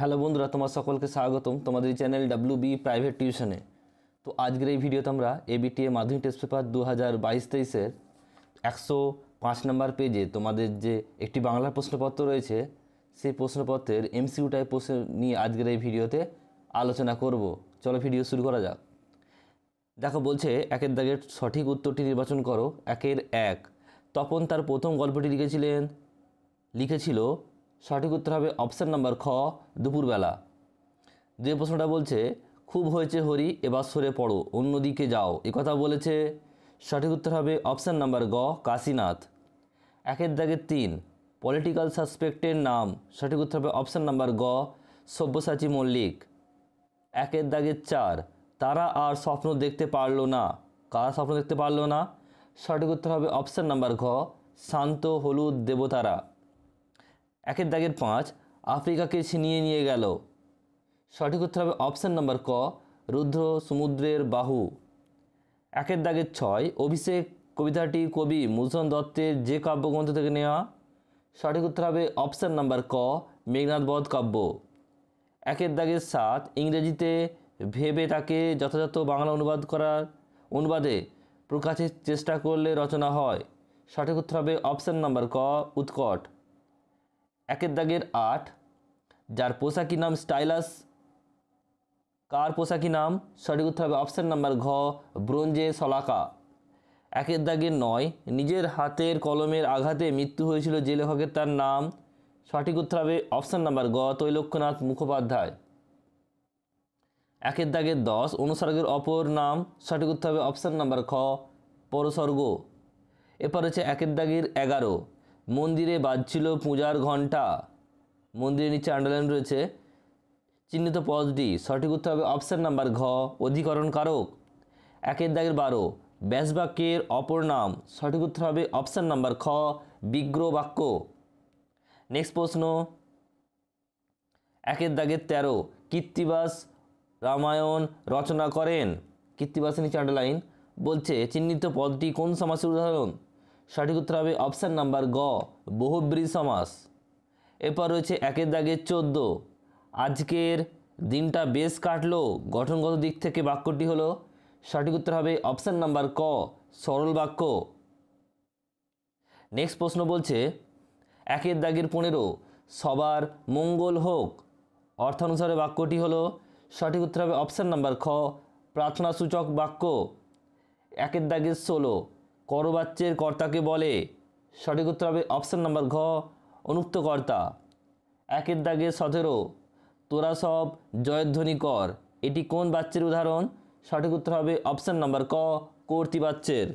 hello বন্ধুরা তোমার সকলকে স্বাগতম তোমাদের চ্যানেল ডাব্লিউ বি প্রাইভেট টিউশনে তো আজকের এই ভিডিওতে আমরা এবিটিএ মাধ্যমিক টেস্ট পেপার দু হাজার বাইশ তেইশের একশো পাঁচ নম্বর পেজে তোমাদের যে একটি বাংলা প্রশ্নপত্র রয়েছে সেই প্রশ্নপত্রের এমসিউ টাইপ প্রশ্ন নিয়ে আজকের এই ভিডিওতে আলোচনা করব চলো ভিডিও শুরু করা যাক দেখো বলছে একের দাগের সঠিক উত্তরটি নির্বাচন করো একের এক তপন তার প্রথম গল্পটি লিখেছিলেন লিখেছিল সঠিক উত্তর হবে অপশান নাম্বার খ দুপুরবেলা যে প্রশ্নটা বলছে খুব হয়েছে হরি এবার সরে পড়ো অন্যদিকে যাও কথা বলেছে সঠিক উত্তর হবে অপশান নাম্বার গ কাশীনাথ একের দাগের তিন পলিটিক্যাল সাসপেক্টের নাম সঠিক উত্তর হবে অপশান নাম্বার গ সব্যসাচী মল্লিক একের দাগের চার তারা আর স্বপ্ন দেখতে পারল না কারা স্বপ্ন দেখতে পারল না সঠিক উত্তর হবে অপশান নাম্বার ঘ শান্ত হলুদ দেবতারা একের দাগের পাঁচ আফ্রিকাকে ছিনিয়ে নিয়ে গেল সঠিক উত্তর হবে অপশান নম্বর ক রুদ্র সমুদ্রের বাহু একের দাগের ছয় অভিষেক কবিতাটি কবি মূলসন দত্তের যে কাব্যগ্রন্থ থেকে নেওয়া সঠিক উত্তর হবে অপশান নাম্বার ক মেঘনাথ বধ কাব্য একের দাগের সাত ইংরেজিতে ভেবে তাকে যথাযথ বাংলা অনুবাদ করার অনুবাদে প্রকাশের চেষ্টা করলে রচনা হয় সঠিক উত্তর হবে অপশান নাম্বার ক উৎকট একের দাগের আট যার পোশাকি নাম স্টাইলাস কার পোশাকি নাম সঠিক উত্তর হবে অপশান নাম্বার ঘ ব্রোঞ্জে সলাকা একের দাগের নয় নিজের হাতের কলমের আঘাতে মৃত্যু হয়েছিল যে লেখকের তার নাম সঠিক উত্তর হবে অপশান নাম্বার গ তৈলক্ষ্যনাথ মুখোপাধ্যায় একের দাগের দশ অনুসর্গের অপর নাম সঠিক উত্তর হবে অপশান নাম্বার খ পরসর্গ এরপর হচ্ছে একের দাগের এগারো মন্দিরে বাজছিল পূজার ঘণ্টা মন্দিরের নিচে আন্ডারলাইন রয়েছে চিহ্নিত পদটি সঠিক উত্তর হবে অপশান নাম্বার ঘ অধিকরণ কারক একের দাগের বারো ব্যাসবাক্যের অপর নাম সঠিক উত্তর হবে অপশান নাম্বার খ বিগ্রহ বাক্য নেক্সট প্রশ্ন একের দাগের তেরো কীর্তিবাস রামায়ণ রচনা করেন কীর্তিবাসের নিচে আন্ডারলাইন বলছে চিহ্নিত পদটি কোন সমাজের উদাহরণ সঠিক উত্তর হবে অপশান নাম্বার গ বহুব্রী সমাস এরপর রয়েছে একের দাগে চোদ্দ আজকের দিনটা বেশ কাটলো গঠনগত দিক থেকে বাক্যটি হলো সঠিক উত্তর হবে অপশান নাম্বার ক সরল বাক্য নেক্সট প্রশ্ন বলছে একের দাগের পনেরো সবার মঙ্গল হোক অর্থানুসারে বাক্যটি হলো সঠিক উত্তর হবে অপশান নাম্বার খ প্রার্থনাসূচক বাক্য একের দাগের ষোলো করবাচ্যের কর্তাকে বলে সঠিক উত্তর হবে অপশান নাম্বার ঘ অনুক্ত কর্তা একের দাগে সতেরো তোরা সব জয়ধ্বনি কর এটি কোন বাচ্চের উদাহরণ সঠিক উত্তর হবে অপশান নাম্বার ক কর্তৃবাচ্যের